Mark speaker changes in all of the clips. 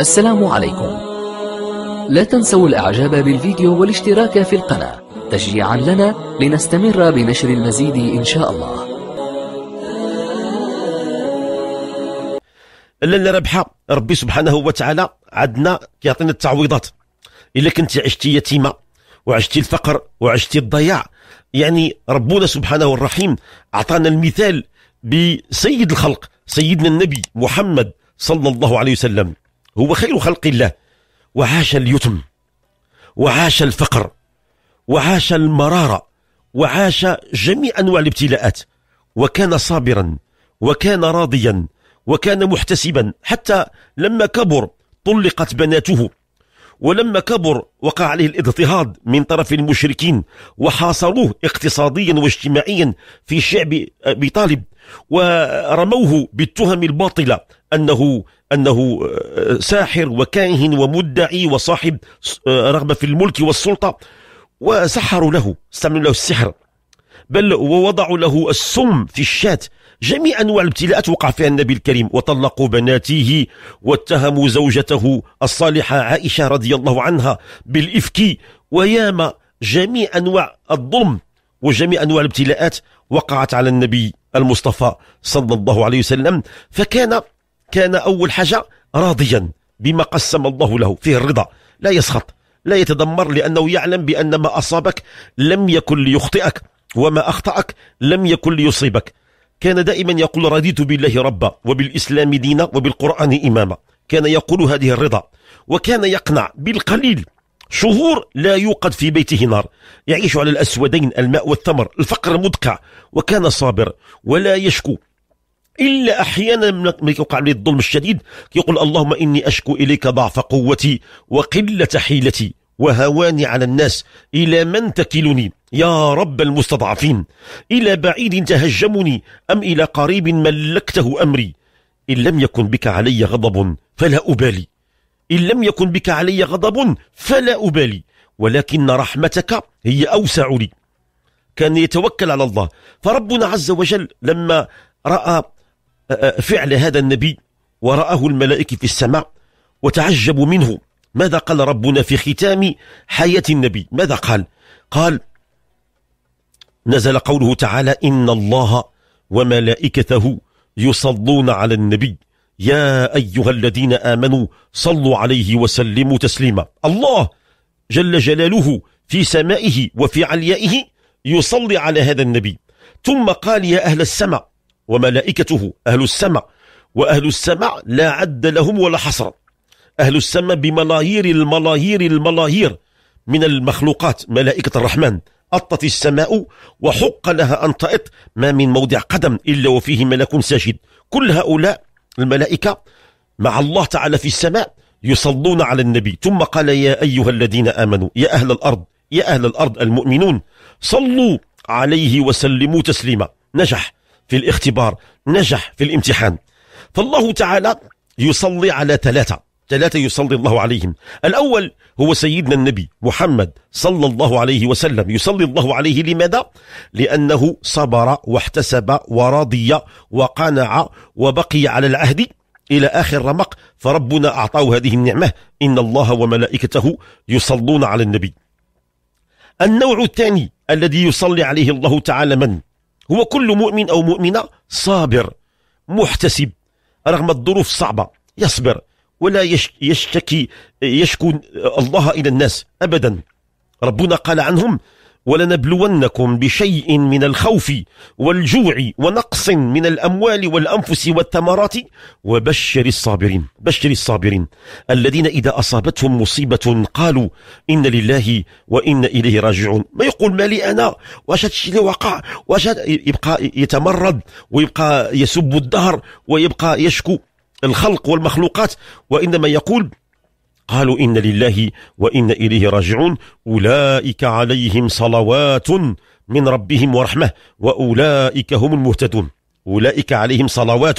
Speaker 1: السلام عليكم لا تنسوا الاعجاب بالفيديو والاشتراك في القناة تشجيعا لنا لنستمر بنشر المزيد ان شاء الله
Speaker 2: الا ربحه ربي سبحانه وتعالى عندنا كيعطينا التعويضات الا كنت عشتي يتيمه وعشتي الفقر وعشتي الضياع يعني ربنا سبحانه الرحيم اعطانا المثال بسيد الخلق سيدنا النبي محمد صلى الله عليه وسلم هو خير خلق الله وعاش اليتم وعاش الفقر وعاش المرارة وعاش جميع أنواع الابتلاءات وكان صابرا وكان راضيا وكان محتسبا حتى لما كبر طلقت بناته ولما كبر وقع عليه الاضطهاد من طرف المشركين وحاصروه اقتصاديا واجتماعيا في شعب ابي طالب ورموه بالتهم الباطله انه أنه آه، ساحر وكاهن ومدعي وصاحب آه، رغبة في الملك والسلطة وسحروا له استعملوا له السحر بل ووضعوا له السم في الشاة جميع أنواع الابتلاءات وقع فيها النبي الكريم وطلقوا بناته واتهموا زوجته الصالحة عائشة رضي الله عنها بالإفك وياما جميع أنواع الظلم وجميع أنواع الابتلاءات وقعت على النبي المصطفى صلى الله عليه وسلم فكان كان أول حاجة راضيا بما قسم الله له فيه الرضا لا يسخط لا يتدمر لأنه يعلم بأن ما أصابك لم يكن ليخطئك وما أخطأك لم يكن ليصيبك كان دائما يقول رضيت بالله ربا وبالإسلام دينا وبالقرآن إماما كان يقول هذه الرضا وكان يقنع بالقليل شهور لا يوقد في بيته نار يعيش على الأسودين الماء والثمر الفقر مدقع وكان صابر ولا يشكو إلا أحيانا ما يوقع عليه الظلم الشديد كيقول اللهم إني أشكو إليك ضعف قوتي وقلة حيلتي وهواني على الناس إلى من تكلني يا رب المستضعفين إلى بعيد تهجمني أم إلى قريب ملكته أمري إن لم يكن بك علي غضب فلا أبالي إن لم يكن بك علي غضب فلا أبالي ولكن رحمتك هي أوسع لي كان يتوكل على الله فربنا عز وجل لما رأى فعل هذا النبي ورآه الملائكة في السماء وتعجبوا منه ماذا قال ربنا في ختام حياة النبي ماذا قال قال نزل قوله تعالى إن الله وملائكته يصلون على النبي يا أيها الذين آمنوا صلوا عليه وسلموا تسليما الله جل جلاله في سمائه وفي عليائه يصلي على هذا النبي ثم قال يا أهل السماء وملائكته أهل السماء وأهل السماء لا عد لهم ولا حصر أهل السماء بملايير الملايير الملايير من المخلوقات ملائكة الرحمن أطت السماء وحق لها أن تأط ما من موضع قدم إلا وفيه ملك ساجد كل هؤلاء الملائكة مع الله تعالى في السماء يصلون على النبي ثم قال يا أيها الذين آمنوا يا أهل الأرض يا أهل الأرض المؤمنون صلوا عليه وسلموا تسليما نجح في الاختبار نجح في الامتحان فالله تعالى يصلي على ثلاثة ثلاثة يصلي الله عليهم الأول هو سيدنا النبي محمد صلى الله عليه وسلم يصلي الله عليه لماذا؟ لأنه صبر واحتسب ورضي وقنع وبقي على العهد إلى آخر رمق فربنا أعطاه هذه النعمة إن الله وملائكته يصلون على النبي النوع الثاني الذي يصلي عليه الله تعالى من؟ هو كل مؤمن أو مؤمنة صابر محتسب رغم الظروف الصعبة يصبر ولا يشتكي يشكو الله إلى الناس أبدا ربنا قال عنهم ولنبلونكم بشيء من الخوف والجوع ونقص من الأموال والأنفس والثمرات وبشر الصابرين بشر الصابرين الذين إذا أصابتهم مصيبة قالوا إن لله وإن إليه راجعون ما يقول مالي أنا واش هادشي اللي وقع واش يبقى يتمرد ويبقى يسب الدهر ويبقى يشكو الخلق والمخلوقات وإنما يقول قالوا إن لله وإن إليه راجعون أولئك عليهم صلوات من ربهم ورحمة وأولئك هم المهتدون أولئك عليهم صلوات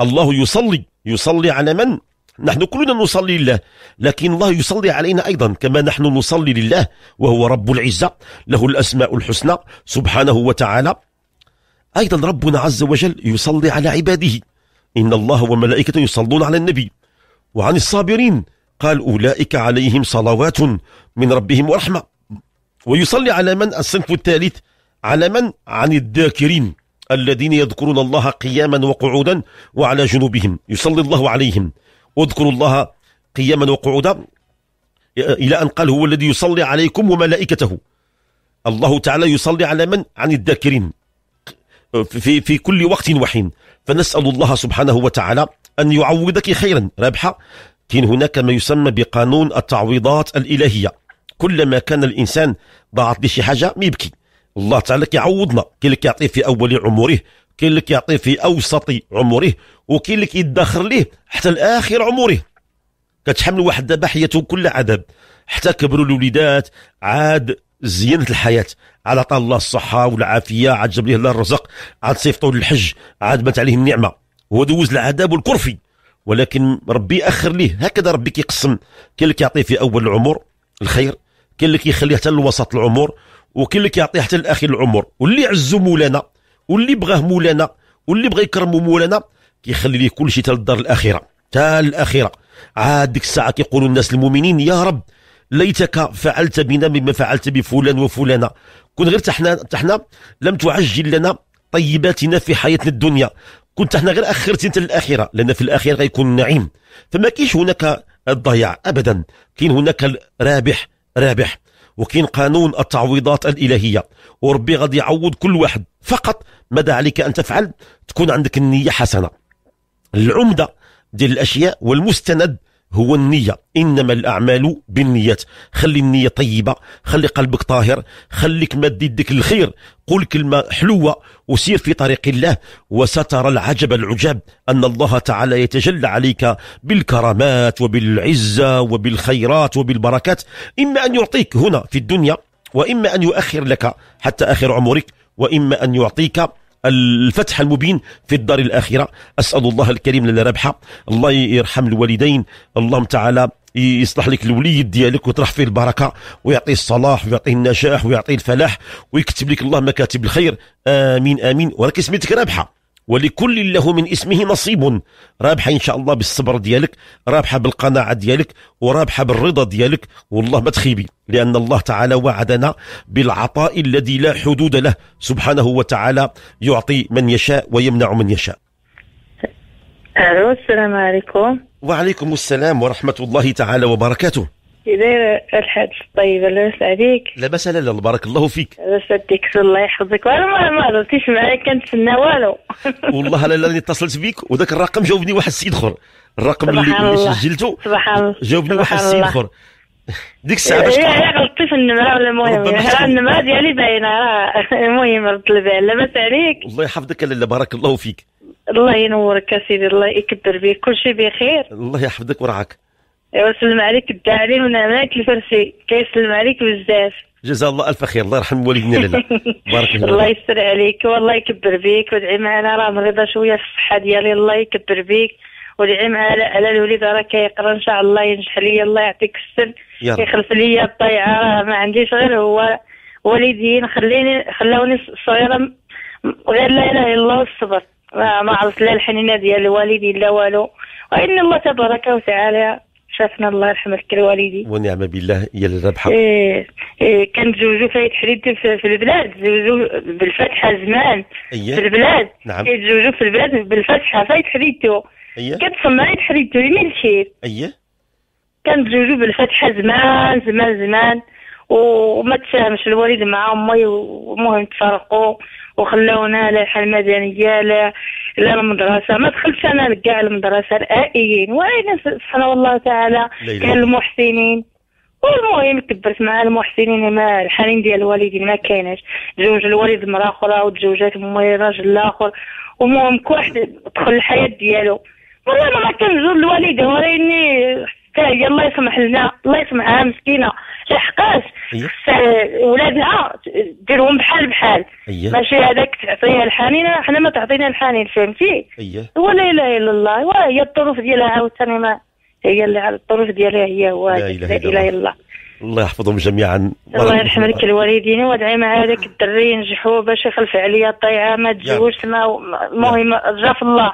Speaker 2: الله يصلي يصلي على من؟ نحن كلنا نصلي لله لكن الله يصلي علينا أيضا كما نحن نصلي لله وهو رب العزة له الأسماء الحسنى سبحانه وتعالى أيضا ربنا عز وجل يصلي على عباده إن الله وملائكته يصلون على النبي وعن الصابرين قال أولئك عليهم صلوات من ربهم ورحمة ويصلي على من الصنف الثالث على من عن الذاكرين الذين يذكرون الله قياما وقعودا وعلى جنوبهم يصلي الله عليهم اذكروا الله قياما وقعودا إلى أن قال هو الذي يصلي عليكم وملائكته الله تعالى يصلي على من عن الذاكرين في, في كل وقت وحين فنسأل الله سبحانه وتعالى أن يعوضك خيرا رابحة حين هناك ما يسمى بقانون التعويضات الإلهية كلما كان الإنسان ضاعت بشي حاجه حاجة يبكي الله تعالى كيعوضنا كاين اللي كيعطيه في أول عمره كاين اللي كيعطيه في أوسط عمره وكاين اللي كيدخر ليه حتى لآخر عمره كتحمل واحد دابا حياته كل عذاب حتى كبروا الوليدات عاد زينت الحياة عاد عطاه الله الصحة والعافية عاد جاب ليه الله الرزق عاد صيفطوا للحج عاد بات عليه النعمة ودوز العذاب والكرفي ولكن ربي اخر ليه هكذا ربي كيقسم كاين اللي كيعطيه في اول العمر الخير كاين اللي كيخليه حتى لوسط العمر وكاين اللي كيعطيه حتى لاخر العمر واللي عزو مولانا واللي بغاه مولانا واللي بغى يكرمو مولانا كيخلي ليه كل شيء حتى للدار الاخره حتى الاخره عاد ديك الساعه كيقولوا الناس المؤمنين يا رب ليتك فعلت بنا مما فعلت بفلان وفلانه كون غير تحنا تحنا لم تعجل لنا طيباتنا في حياتنا الدنيا كنت احنا غير اخرتي انت للاخره لان في الاخره غيكون النعيم فما كاينش هناك الضياع ابدا كاين هناك الرابح رابح وكاين قانون التعويضات الالهيه وربي غادي يعوض كل واحد فقط ماذا عليك ان تفعل تكون عندك النيه حسنه العمده ديال الاشياء والمستند هو النية إنما الأعمال بالنيات خلي النية طيبة خلي قلبك طاهر خليك ما يدك للخير قول كلمة حلوة وسير في طريق الله وسترى العجب العجاب أن الله تعالى يتجلى عليك بالكرامات وبالعزة وبالخيرات وبالبركات إما أن يعطيك هنا في الدنيا وإما أن يؤخر لك حتى آخر عمرك وإما أن يعطيك الفتح المبين في الدار الآخرة أسأل الله الكريم لنا الله يرحم الوالدين اللهم تعالى يصلح لك الوليد ديالك ويطرح فيه البركه ويعطيه الصلاح ويعطيه النجاح ويعطيه الفلاح ويكتب لك الله مكاتب الخير امين امين ولكن سميتك رابحه ولكل له من اسمه نصيب رابحه ان شاء الله بالصبر ديالك رابحه بالقناعه ديالك ورابحه بالرضا ديالك والله ما تخيبي لان الله تعالى وعدنا بالعطاء الذي لا حدود له سبحانه وتعالى يعطي من يشاء ويمنع من يشاء الو السلام عليكم وعليكم السلام ورحمه الله تعالى وبركاته
Speaker 1: كداير الحاج الطيبه لاباس عليك
Speaker 2: لاباس على لا بارك الله فيك
Speaker 1: لاباس عليك الله يحفظك وانا ما هضرتيش معايا كنتسنى والو
Speaker 2: والله لا اللي اتصلت بك وذاك الرقم جاوبني واحد السيد اخر الرقم اللي, سجلته
Speaker 1: سبحان الله جاوبني واحد السيد اخر
Speaker 2: ديك الساعه باش هي غلطتي في النمره ولا المهم النمره ديالي
Speaker 1: باينه راه المهم رد البال لاباس عليك
Speaker 2: الله يحفظك لاله بارك الله فيك
Speaker 1: الله ينورك اسيدي الله يكبر بك كل شيء بخير
Speaker 2: الله يحفظك ورعاك
Speaker 1: وسلم أيوة، عليك الداري ونعماك الفرسي كيسلم عليك بزاف
Speaker 2: جزا الله الف خير الله يرحم والدنا لاله بارك الله الله
Speaker 1: يستر عليك والله يكبر بيك وادعي معنا راه مريضه شويه في الصحه ديالي الله يكبر بيك ودعي معنا على الوليد راه كيقرا ان شاء الله ينجح لي الله يعطيك السر يخلف لي الطيعه راه ما عنديش غير هو والدين خليني خلاوني صغيره غير لا اله الا الله والصبر ما عرفت لا الحنينه ديال الوالدين لا والو وان الله تبارك وتعالى شافنا الله يرحم ذكر والدي
Speaker 2: ونعم بالله يا اللي ربحه إيه،,
Speaker 1: إيه كان زوجو فايت حريتي في, في البلاد زوجو بالفتحه زمان أيه؟ في البلاد نعم إيه زوجو في البلاد بالفتحه فايت حريتو أيه؟ كانت صمريت حريتو يمين شير أيه؟ كان زوجو بالفتحه زمان زمان زمان وما تساهمش الوالد مع امي ومهم تفرقوا وخلونا لا حال مدنيه لا لا المدرسة ما دخلتش أنا كاع المدرسة الآئيين وأنا سبحان الله تعالى كان المحسنين والمهم كبرت مع المحسنين ما الحنين ديال الوالدين ما كايناش تزوج الوالد مراه أخرى وتزوجات أمي راجل لاخر ومهم كل واحد دخل الحياة ديالو والله ما كنزور الوالد وريني حتى هي الله يسمح لنا الله يسمحها مسكينه لحقاش أيوه. ولادها ديرهم بحال بحال أيه. ماشي هذاك تعطيها الحنين حنا ما تعطينا الحنين فهمتي أيه. ولا اله الا الله وهي الظروف ديالها عاوتاني ما هي اللي على الظروف ديالها هي هو لا اله الا الله
Speaker 2: الله يحفظهم جميعا الله يرحم لك
Speaker 1: الوالدين وادعي مع هذاك الدري ينجحوا باش يخلف عليا الطيعه ما تزوجش ما المهم رجع في الله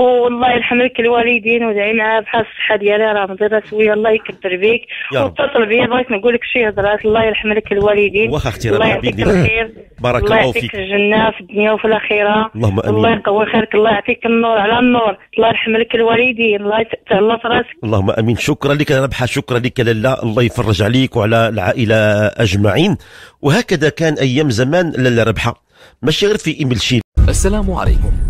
Speaker 1: والله يرحم لك الوالدين ودعي معاه بحال الصحه ديالي راه مضيره شويه الله يكبر بيك واتصل بيا بغيت نقول لك شي هضرات الله يرحم لك الوالدين واخا اختي الله يعطيك الخير
Speaker 2: بارك الله فيك الله
Speaker 1: الجنه في الدنيا وفي الاخره اللهم امين الله يقوي خيرك الله يعطيك النور على النور الله يرحم لك الوالدين الله تعلى في راسك
Speaker 2: اللهم امين شكرا لك ربحه شكرا لك لاله الله يفرج عليك وعلى العائله اجمعين وهكذا كان ايام زمان لاله ربحه ماشي غير في ايميل شيل السلام عليكم